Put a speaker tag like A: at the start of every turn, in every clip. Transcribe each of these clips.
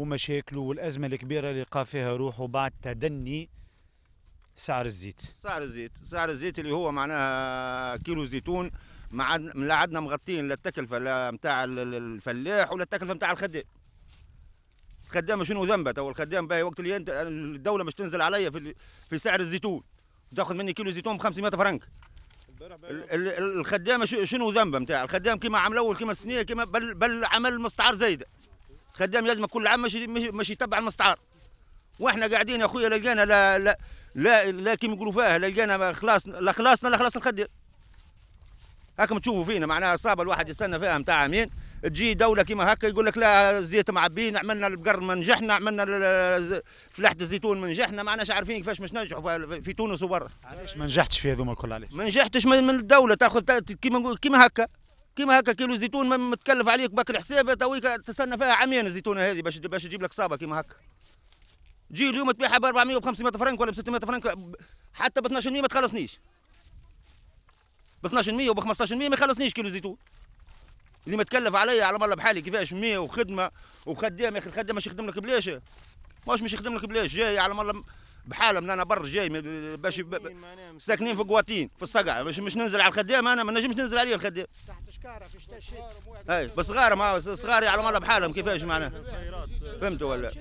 A: ومشاكله والازمه الكبيره اللي لقى فيها روحه بعد تدني سعر الزيت
B: سعر الزيت سعر الزيت اللي هو معناها كيلو زيتون ما عاد لا عدنا مغطين لا التكلفه لا نتاع الفلاح ولا التكلفه نتاع الخدام الخدام شنو ذنبه تو الخدام باهي وقت اللي انت الدوله مش تنزل عليا في في سعر الزيتون تاخذ مني كيلو زيتون ب 500 فرنك الخدام شنو ذنبه نتاع الخدام كيما عام الاول كيما السنيه كيما بل, بل عمل مستعار زايده خدام لازم كل عام مش مش يتبع المستعار واحنا قاعدين يا اخويا لقينا لا لا لا, لا كيما يقولوا فيها لقينا خلاص لا خلاصنا لا خلاص الخدام هاكم تشوفوا فينا معناها صعب الواحد يستنى فيها نتاع عامين تجي دوله كيما هكا يقول لك لا الزيت معبين عملنا البقر ما نجحنا عملنا فلاحه الزيتون ما نجحنا ما عناش عارفين كيفاش باش ننجحوا في تونس وبرا علاش
A: ما نجحتش في هذوما الكل علاش ما
B: نجحتش من الدوله تاخذ كيما كيما هكا كيما هكا كيلو زيتون متكلف عليك بكري الحساب تويك تستنى فيها عامين الزيتونه هذه باش باش تجيب لك صابه كيما هكا تجي اليوم تبيعها ب 400 و 500 فرنك ولا ب 600 فرنك حتى ب 12% ما تخلصنيش ب 12% وب 15% ما يخلصنيش كيلو زيتون اللي متكلف عليا على مره بحالي كيفاش 100 وخدمه وخدام يا اخي الخدام مش يخدم لك بلاش ماش مش يخدم لك بلاش جاي على مره بحالهم انا برا جاي باش ساكنين في قواتين في الصقع باش مش ننزل على الخدام انا ما نجمش ننزل عليه الخدام تحت شكاره في الشتاء اي بصغارهم آه، صغار يعلم الله بحالهم كيفاش معناها فهمتوا ولا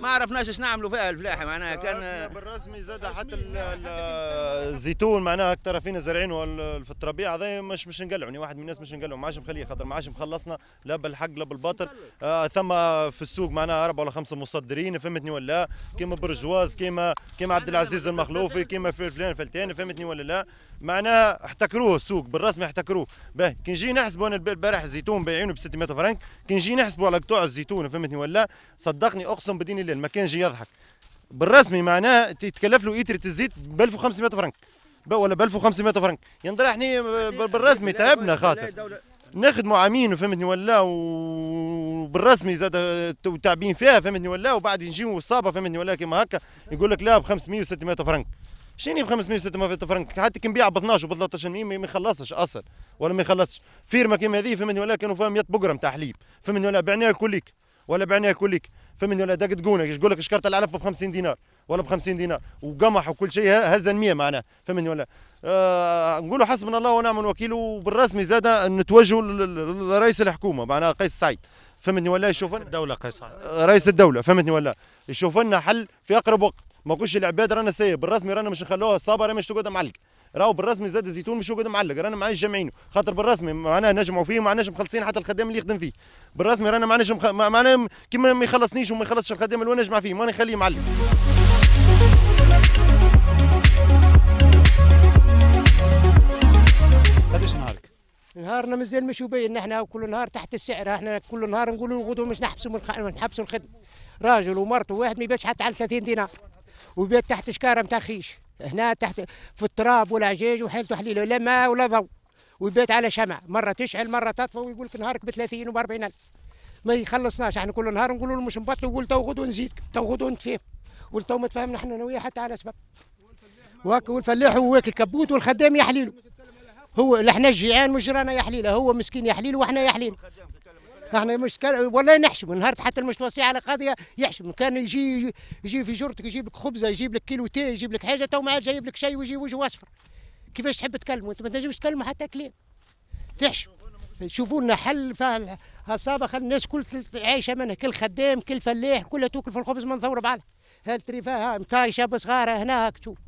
B: ما عرفناش اش نعملوا فيها الفلاحه معناها كان
C: بالرسمي زاد حتى الزيتون معناها اكثر فينا زارعينه في الطربيع هذا مش مش نقلعوا يعني واحد من الناس مش نقلعوا ما عادش مخليه خاطر ما عادش مخلصنا لا بالحق لا بالباطل آه ثم في السوق معناها اربعه ولا خمسه مصدرين فهمتني ولا لا كيما برجواز كيما كيما عبد العزيز المخلوفي كيما فلان فلتان فهمتني ولا لا معناها احتكروه السوق بالرسمي احتكروه باهي كي نجي نحسبوا انا البارح الزيتون بايعينه ب 600 فرنك كي نجي نحسبوا على قطوع الزيتون فهمتني ولا صدقني اقسم بدين الله ما كانش يضحك بالرسمي معناه تتكلف له ايتريت الزيت ب 1500 فرنك ولا ب 1500 فرنك ينضر احنا بالرسمي تعبنا خاطر نخدموا عامين فهمتني ولا وبالرسمي زاد تعبين فيها فهمتني ولا وبعد نجيو صابه فهمتني ولا كيما هكا يقول لك لا ب 500 و600 فرنك شيني ب 500 و 600 فرنك حتى كي نبيع ب 12 و 13 ما يخلصش اصل ولا ما يخلصش فيرما كيما هذه فهمتني ولا كانوا فيها 100 بقره نتاع حليب فهمتني ولا بعناها كليك ولا بعناها كليك فهمني ولا داك تقونك يقول لك شكرت العلف ب 50 دينار ولا ب 50 دينار وقمح وكل شيء هز 100 معناه فهمني ولا آه نقولوا حسبنا الله ونعم الوكيل وبالرسمي زاد نتوجهوا لرئيس الحكومه معناها قيس سعيد فهمتني ولا يشوف
A: الدولة قيس
C: آه، رئيس الدولة فهمتني ولا يشوف لنا حل في أقرب وقت ما كلش العباد رانا سايب بالرسمي رانا مش نخلوها صابرة مش تقعد معلق راهو بالرسمي زاد الزيتون مش يقعد معلق رانا معاه جامعينه خاطر بالرسمي معناها نجمعوا فيه نجم مخلصين حتى الخدام اللي يخدم فيه بالرسمي رانا معناش مخ... معناها كيما ما يخلصنيش وما يخلصش الخدام اللي نجمع فيه ما نخليه معلق
A: قداش نهارك؟
D: نهارنا مازال مش باين نحن كل نهار تحت السعر احنا كل نهار نقولوا نقعدوا مش نحبسوا من نحبسوا الخدمه راجل ومرته واحد ما يباتش حتى على 30 دينار ويبات تحت شكاره متاع خيش هنا تحت في التراب ولا عجيج وحيل تحليله لا ماء ولا ضوء ويبات على شمع مره تشعل مره تطفى ويقول لك نهارك ب 30 وب ألف ما يخلصناش احنا كل نهار نقولوا له مش نبطل يقول تو غدو نزيدك تو غدو نتفاهم ولتو ما تفاهمنا احنا انا وياه حتى على سبب والفلاح هو واكل كبوت والخدام يحليله هو احنا الجيعان رانا يحليله هو مسكين يحليله واحنا يحليله احنا مشكله ولا نحشم نهار حتى المشتوصي على قضيه يحشم كان يجي يجي في جرتك يجيب لك خبزه يجيب لك كيلو تي يجيب لك حاجه تو ما عاد جايب لك شيء ويجي وجهه اصفر كيفاش تحب تكلموا انت ما تنجمش تكلموا حتى كلام تحشم شوفوا لنا حل هالصابه خلي الناس كل عايشه منها كل خدام كل فلاح كلها توكل في الخبز ما ثوره بعضها تريفاها مطايشه بصغاره هناك تشوف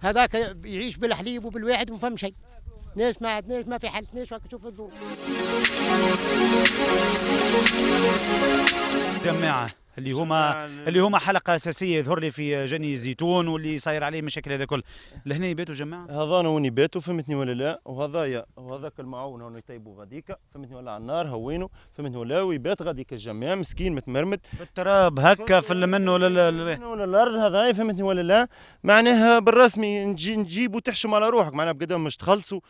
D: هذاك يعيش بالحليب وبالواحد وما فهم شيء ناس ما عندناش ما في حالتناش راك تشوف الظروف
A: جماعه اللي هما اللي هما حلقه اساسيه يظهر لي في جني الزيتون واللي صاير عليه مشاكل هذا كل
C: لهنا يباتوا جماعه انا وين يباتوا فهمتني ولا لا وهذايا وهذاك المعاون هون يطيبوا غاديكا فهمتني ولا على النار هوينو فهمتني ولا ويبات غاديك الجماع مسكين متمرمد بالتراب هكا في المن ولا لا ولا الارض هذايا فهمتني ولا لا معناها بالرسمي نجي نجيبوا تحشم على روحك معناها بقدام مش تخلصوا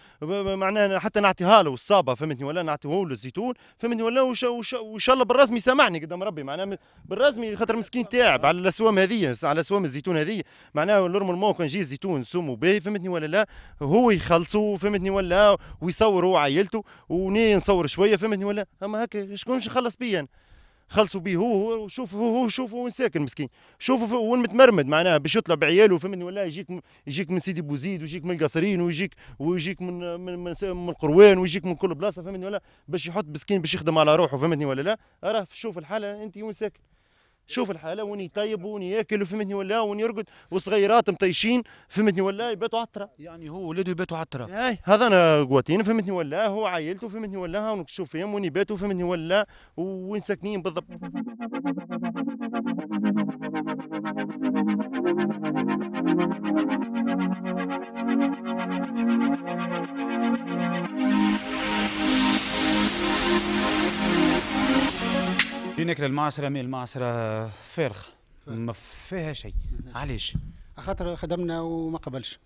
C: معناها حتى نعطيها له الصابه فهمتني ولا نعطيه له الزيتون فهمتني ولا وان شاء الله بالرسمي سامحني قدام ربي معناها بالرزمي خاطر مسكين تعب على الاسوام هذه على اسوام الزيتون هذه معناها نورمالمون كان يجي الزيتون سمو به فهمتني ولا لا هو يخلصوا فهمتني ولا ويصور هو عائلته وني نصور شويه فهمتني ولا اما هكا شكون باش يخلص بيا خلصوا بيه هو شوف هو شوف وين ساكن مسكين شوف وين متمرمد معناها باش يطلع بعياله فهمتني ولا يجيك يجيك من سيدي بوزيد ويجيك من القصرين ويجيك ويجيك من من من, من القروان ويجيك من كل بلاصه فهمتني ولا باش يحط مسكين باش يخدم على روحه فهمتني ولا لا راه شوف الحاله انت وين ساكن شوف الحاله وين يطيب وين ياكل فهمتني ولا وين يرقد وصغيرات مطيشين فهمتني ولا يباتوا عطره يعني هو ولده يباتوا عطره اي هذا انا قواتين فهمتني ولا هو عائلته فهمتني ولا ونشوف فيهم وين يباتوا فهمتني ولا وين ساكنين بالضبط
A: كي ناكل من مي المعصره فارغه ما فيها شيء علاش؟
E: خاطر خدمنا وما قبلش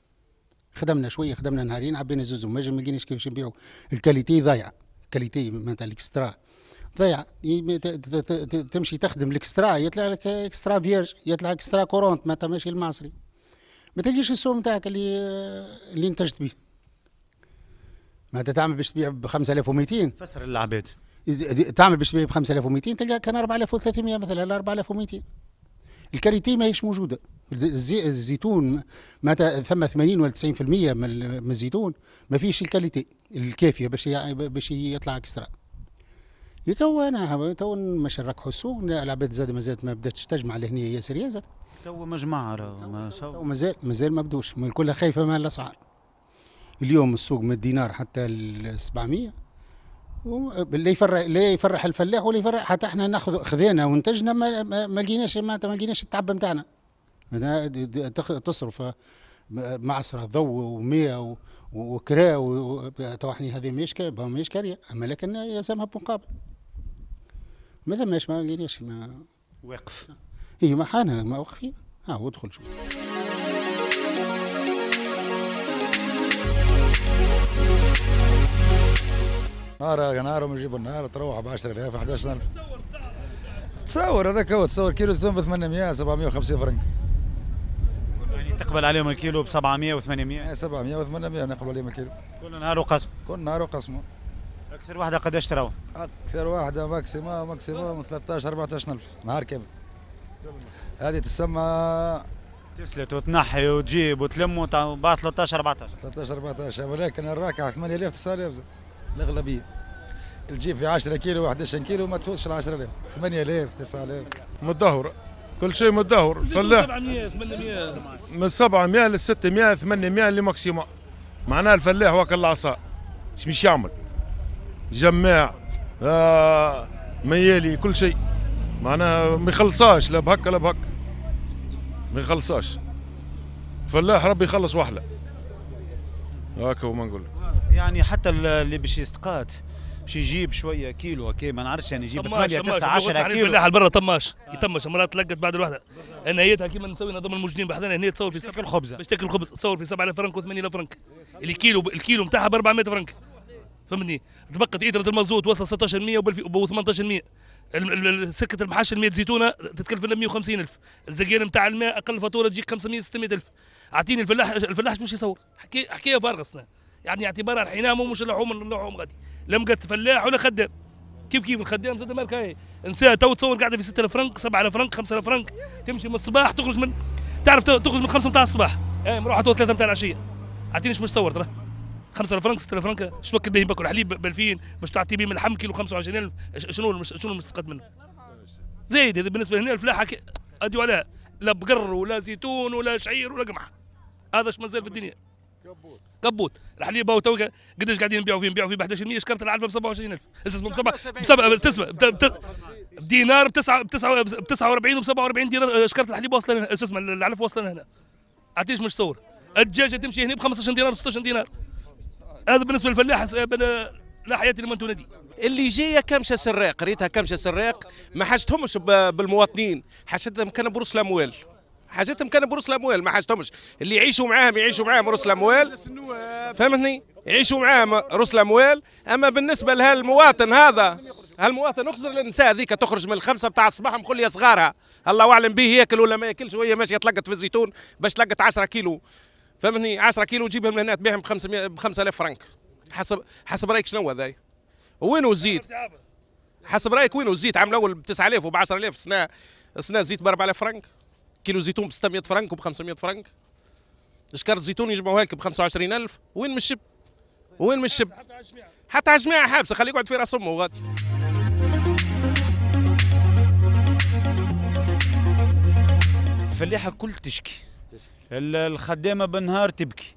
E: خدمنا شويه خدمنا نهارين عبينا زوز وما ما لقيناش كيفاش نبيعوا الكاليتي ضايعه الكاليتي معناتها الاكسترا ضايع تمشي تخدم الاكسترا يطلع لك اكسترا فيرج يطلع اكسترا كورونت ما ماشي المعصري ما تلقيش السوم نتاعك اللي اللي انتجت به ما تعمل باش تبيع ب 5200
A: فسر للعباد
E: تعمل بالشبيه ب 5200 تلقى كان 4300 مثلا 4200 الكاريتي ماهيش موجوده الزي الزيتون معناتها ثم 80 ولا 90% من الزيتون ما فيش الكاليتي الكافيه باش باش يطلع اكسترا يكو انا تو مش نركحوا السوق العباد زاد ما زادت ما بداتش تجمع لهنا ياسر ياسر تو مجمع راهو مازال مازال ما بدوش الكل خايفه من الاسعار اليوم السوق من الدينار حتى ال 700 اللي يفرح لا يفرح الفلاح ولا يفرح حتى احنا ناخذ خذينا وانتجنا ما, ما لقيناش ما لقيناش التعب نتاعنا تصرف آه، آه، معصره ضوء ومية وكرا تو احنا هذه ماهيش ماهيش كاريه اما لكن يلزمها بمقابل ما ثماش ما لقيناش ما واقف هي إيه، ما حانا ما واقفين ها وادخل شوف
A: نهار نهارهم ونجيب النهار تروح ب 10000 11000 تصور هذاك هو تصور كيلو زيتون ب 800 750 فرنك يعني تقبل عليهم الكيلو ب 700 و800 700 و800 نقبل عليهم الكيلو كل نهار وقسم كل نهار وقسم اكثر واحده قداش تراو اكثر واحده ماكسيموم ماكسيموم 13 14000 نهار كامل هذه تسمى تسلت وتنحي وتجيب وتلم وبعد 13 14 13 14 ولكن الراكعه 8000 9000 الاغلبيه تجيب في 10 كيلو 11 كيلو ما تفوتش ال 10000 8000 9000
F: متدهور كل شيء متدهور فلاح من 700 لل 600 800 اللي ماكسيموم معناها الفلاح واكل العصا اش مش يعمل جماع آه ميالي كل شيء معناها ما يخلصاش لا بهك لا بهك ما يخلصاش فلاح ربي يخلص وحله
G: هاك هو ما نقول لك
A: يعني حتى اللي باش يستقات باش يجيب شويه كيلو اوكي ما نعرفش يعني يجيب 8 9 10 كيلو الفلاح برا
F: طماش يطمش مرات تلقت بعد الوحده انا هيتها كيما نسوي نظام المجدين بحضنا هنا تصور في تاكل خبزه باش تاكل خبز تصور في 7000 فرنك و8000 فرنك الكيلو الكيلو نتاعها ب 400 فرنك فهمتني تبقت ادره المازوت وصل 16% و18% سكه المحاش 100 زيتونه تتكلف لنا 150000 الزقيان نتاع الماء اقل فاتوره تجيك 500 600000 اعطيني الفلاح الفلاح مش يصور حكي حكايه فارغه يعني اعتبارها مو ومش لحوم لحوم غادي لا مقت فلاح ولا خدام كيف كيف الخدام زاد مالك هاي انساها تو تصور قاعده في 6000 فرنك 7000 فرنك 5000 فرنك تمشي من الصباح تخرج من تعرف تخرج من 5 نتاع الصباح اي مروحه تو 3 نتاع العشيه اعطيني شنو تصور ترى 5000 فرنك 6000 فرنك شنو باكل به باكل حليب ب 2000 باش تعطي به من لحم كيلو 25000 شنو شنو المستقد منه زايد هذا بالنسبه لهنا الفلاحه اديو عليها لا بقر ولا زيتون ولا شعير ولا قمح هذا اش مازال في الدنيا كبوت كبوت الحليب هو تو قداش قاعدين نبيعوا فيه نبيعوا فيه ب 11% شكرت العلبه ب 27000 تسمع بدينار ب 9 ب 49 وب 47 دينار شكرت الحليب وصل اسمع العلف واصل هنا عطيش مش صور الدجاجه تمشي هنا ب 15 دينار 16 دينار هذا بالنسبه للفلاح لا حياتي لمن تنادي اللي جايه كمشه سراق ريتها كمشه سراق ما حاجتهمش بالمواطنين حاجتهم كان بروس الاموال حاجتهم كانوا برؤوس الاموال ما حاجتهمش اللي يعيشوا معاهم يعيشوا معاهم رؤوس الاموال فهمتني يعيشوا معاهم رؤوس الاموال اما بالنسبه لهالمواطن هذا هالمواطن اخزر النساء هذيك تخرج من الخمسه بتاع الصباح مخليه يا صغارها الله اعلم به ياكل ولا ما ياكلش وهي ماشيه تلقت في الزيتون باش تلقت 10 كيلو فهمتني 10 كيلو جيبهم لهنا تبيعهم ب 500 ب 5000 فرنك حسب حسب رايك شنو هذا وينو الزيت حسب رايك وينو الزيت عام الاول ب 9000 وب 10000 سنه سنه الزيت ب 4000 فرنك كيلو زيتون ب 600 فرنك وب 500 فرنك شكار زيتون يجمعوها لك ب 25000 وين من الشب وين من الشب حتى على الجماعه حابسه خليه يقعد في راس امه وغادي
A: الفلاحه كل تشكي الخدامه بالنهار تبكي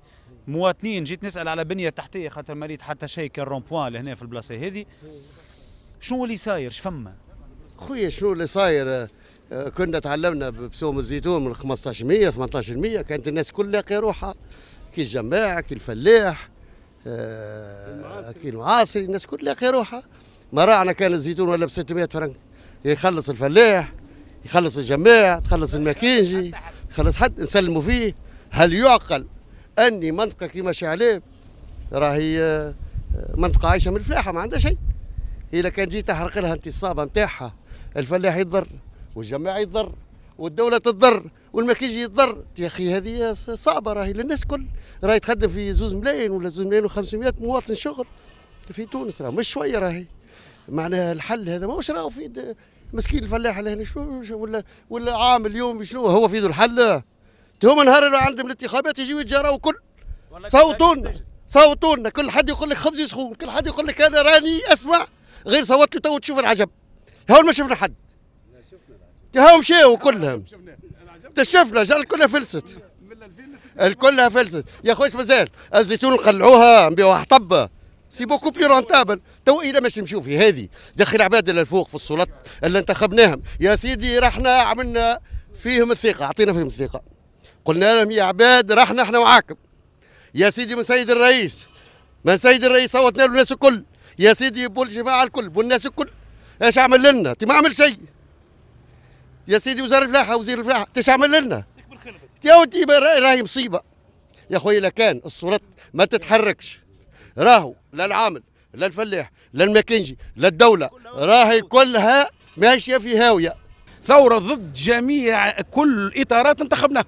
A: مواطنين جيت نسال على بنيه تحتيه خاطر ما حتى شيء كان رونبوان لهنا في البلاصه
H: هذه شنو اللي صاير شفما خويا شنو اللي صاير كنا تعلمنا بسوم الزيتون من 1500 1800 كانت الناس كلها لاقيه روحها كي الجماع كي الفلاح آه، كي المعاصر الناس كلها لاقيه روحها مراعنا كان الزيتون ولا ب 600 فرنك يخلص الفلاح يخلص الجماع تخلص الماكينجي يخلص حد نسلموا فيه هل يعقل اني منطقه كيما شعلاب راهي آه، منطقه عايشه من الفلاحه ما عندها شيء هي لو كان جيت تحرق لها انت الصابه نتاعها الفلاح يتضر والجماعه يضر والدوله تضر والمكيجي يضر يا اخي هذه صعبه راهي للناس كل راهي تخدم في زوز ملايين ولا زوز ملايين و500 مواطن شغل في تونس راه مش شويه راهي معناها الحل هذا ماهوش راهو في مسكين الفلاح اللي هنا شو ولا ولا عام اليوم شنو هو في ذو الحل هما نهار اللي عندهم الانتخابات يجيو يتجاراو كل صوتوا لنا كل حد يقول لك خبز سخون كل حد يقول لك انا راني اسمع غير صوت لي تو تشوف العجب هون ما شفنا حد هم شيء كلهم اكتشفنا جال كلها فلست الكلها فلست يا خويا مازال الزيتون نقلعوها نبيعوها حطبه سي بوكو بلي رونتابل تو الى ماش نمشيو في هذه دخل العباد للفوق في السلط اللي انتخبناهم يا سيدي رحنا عملنا فيهم الثقه اعطينا فيهم الثقه قلنا لهم يا عباد رحنا احنا معاكم يا سيدي من سيد الرئيس من سيد الرئيس صوتنا له الناس الكل يا سيدي بول الجماعه الكل بول الناس الكل ايش عمل لنا؟ انت ما عمل شيء يا سيدي وزير الفلاحه وزير الفلاحه عمل لنا يا ودي راهي مصيبه يا خويا لا كان الصورة ما تتحركش راهو لا العامل لا الفلاح لا الماكنجي لا الدوله راهي كلها ماشيه في هاويه ثوره ضد جميع كل اطارات انتخبناها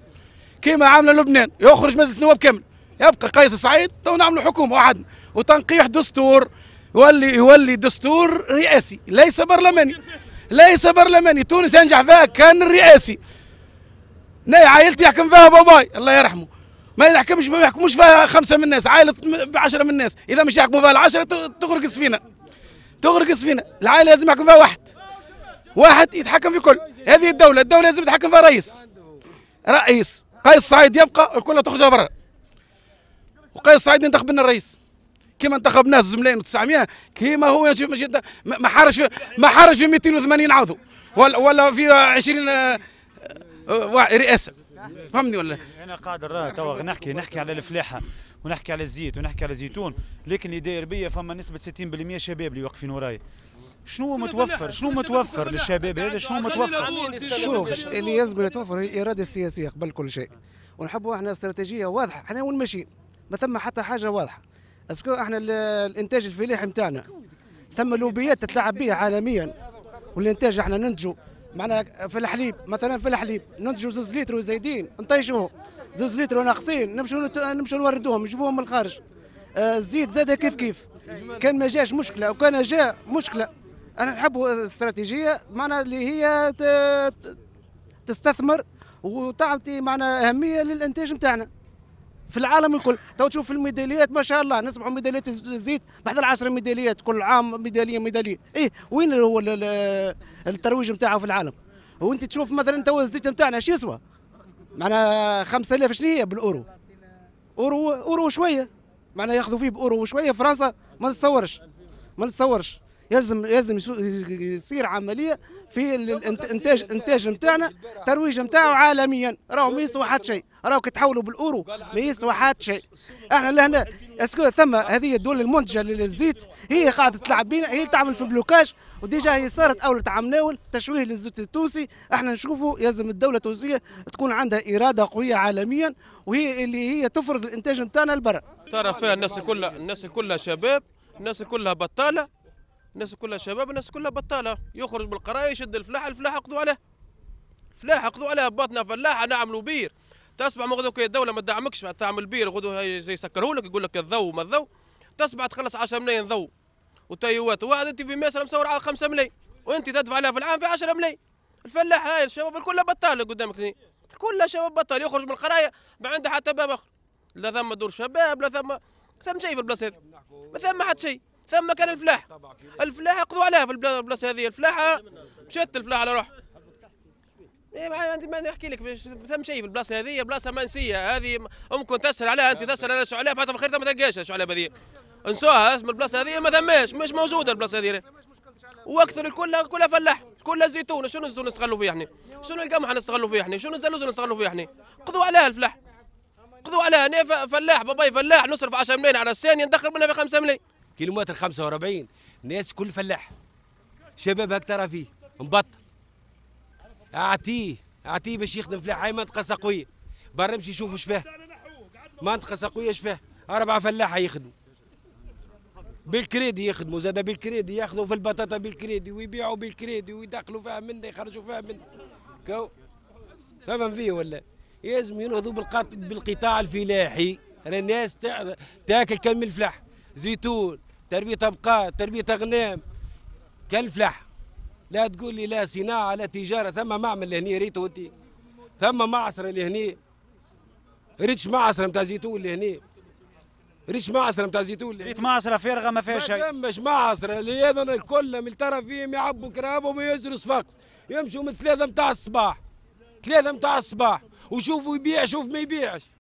H: كما عامله لبنان يخرج مجلس النواب
I: كامل يبقى قيس سعيد تو نعملوا حكومه وعدنا وتنقيح دستور يولي يولي دستور رئاسي ليس برلماني ليس برلماني تونس ينجح فيها كان الرئاسي عائلتي يحكم فيها باباي الله يرحمه ما يحكمش ما يحكموش فيها خمسه من الناس عائله بعشره من الناس اذا مش يحكموا فيها العشره تغرق السفينه تغرق السفينه العائله لازم يحكم فيها واحد واحد يتحكم في الكل هذه الدوله الدوله لازم يتحكم فيها رئيس رئيس قيس سعيد يبقى الكل تخرج برا وقيس سعيد ينتخب لنا الرئيس كيما انتخبناه الزملاين 900 كيما هو يشوف ماشي ما حرش ما حرش في 280 عضو ولا ولا في 20 آه، آه، رئاسه فهمني ولا
A: انا قادر توا تو نحكي نحكي على الفلاحه ونحكي على الزيت ونحكي على الزيتون لكن اللي داير بيا فما نسبه 60% شباب اللي واقفين وراي شنو متوفر شنو متوفر للشباب هذا شنو متوفر
G: شوف اللي يلزم يتوفر هي الاراده السياسيه قبل كل شيء ونحبوا احنا استراتيجيه واضحه احنا وين ماشيين ما ثم حتى حاجه واضحه اسكو احنا الانتاج الفلاحي نتاعنا ثم لوبيات تتلعب بها عالميا والانتاج احنا ننتجو معنا في الحليب مثلا في الحليب ننتجو زوز لتر وزايدين نطيشوهم زوز لتر وناقصين نمشوا نمشوا نوردوهم نجيبوهم من الخارج آه، الزيت زاد كيف كيف كان ما جاش مشكله وكان جاء مشكله انا نحبوا استراتيجيه معنا اللي هي تستثمر وتعطي معنا اهميه للانتاج نتاعنا في العالم الكل تو تشوف الميداليات ما شاء الله نسمعوا ميداليات الزيت بعد العشر ميداليات كل عام ميداليه ميداليه ايه وين هو الترويج نتاعو في العالم وانت تشوف مثلا تو الزيت نتاعنا شو يسوى معنا 5000 شنو هي بالاورو اورو اورو شويه معنا ياخذوا فيه باورو شويه فرنسا ما نتصورش ما نتصورش لازم لازم يصير عمليه في الانتاج انتاج نتاعنا الترويج نتاعو عالميا راهو ما يسوى حتى شيء راهو كي تحولوا بالاورو ما يسوى حتى شيء احنا لهنا اسكو ثم هذه الدول المنتجه للزيت هي قاعده تلعب بينا هي تعمل في بلوكاج وديجا هي صارت اول تعمناول تشويه للزيت التونسي احنا نشوفوا لازم الدوله التونسيه تكون عندها اراده قويه عالميا وهي اللي هي تفرض الانتاج نتاعنا لبرا
I: ترى فيها الناس كلها الناس كلها شباب الناس كلها بطاله الناس كلها شباب الناس كلها بطاله يخرج بالقرايه يشد الفلاحه الفلاحه قضوا عليه فلاحه قضوا عليها بطنا فلاحه نعملوا بير تصبح غدوك الدوله ما تدعمكش تعمل بير غدو زي سكروا لك يقول لك الضو ما الضو تسمع تخلص 10 ملايين ضو وتيوات واحد انت في مصر مصور على 5 ملايين وانت تدفع لها في العام في 10 ملايين الفلاح هاي الشباب الكل بطاله قدامك كل شباب بطل يخرج من القرايه ما عنده حتى باب اخر لا ثم دور شباب لا ثم ثم شيء في البلاصه هذه ما ثم حتى شيء ثم كان الفلاح الفلاح قضوا عليها في البلاصه هذه الفلاحه مشت الفلاحه على روحها ايه ما نحكي لك ثم شيء في البلاصه هذه بلاصه منسيه هذه ممكن تسهل عليها انت تسهل على الشعلاب حتى في الخريطه ما تلقاش الشعلاب هذه انسوها اسم البلاصه هذه ما ثماش مش موجوده البلاصه هذه واكثر الكل كلها فلاح كلها زيتون شنو الزيتون نستغلوا فيه احنا شنو القمح نستغلوا فيه احنا شنو الزلوز نستغلوا فيه احنا قضوا عليها الفلاح قضوا عليها انا فلاح باباي فلاح نصرف 10 ملايين على السنه ندخل منها في 5 ملايين كيلومتر 45 ناس كل فلاح شباب هاك ترى فيه مبطل اعطيه اعطيه باش يخدم فلاح هاي منطقه سقويه برا نمشي نشوفوا فيها منطقه سقويه فيها اربعه فلاحه يخدموا بالكريدي يخدموا زاد بالكريدي ياخذوا في البطاطا بالكريدي ويبيعوا بالكريدي ويدخلوا فيها من يخرجوا فيها من كو فهم فيه ولا لازم ينهضوا بالقطاع الفلاحي الناس تاكل كم الفلاح زيتون تربية أبقار تربية أغنام كالفلاح لا تقول لي لا صناعة لا تجارة ثم معمل لهني ريتو أنت ثم معصرة لهني ريتش معصرة متاع زيتون لهني ريتش معصرة متاع زيتون ريت معصرة فارغة ما فيها شيء ما فماش معصرة اللي لأن الكل من الترى فيهم يعبوا كرابهم ويزروا صفاقس يمشوا من ثلاثة متاع الصباح ثلاثة متاع الصباح وشوفوا يبيع شوف ما يبيعش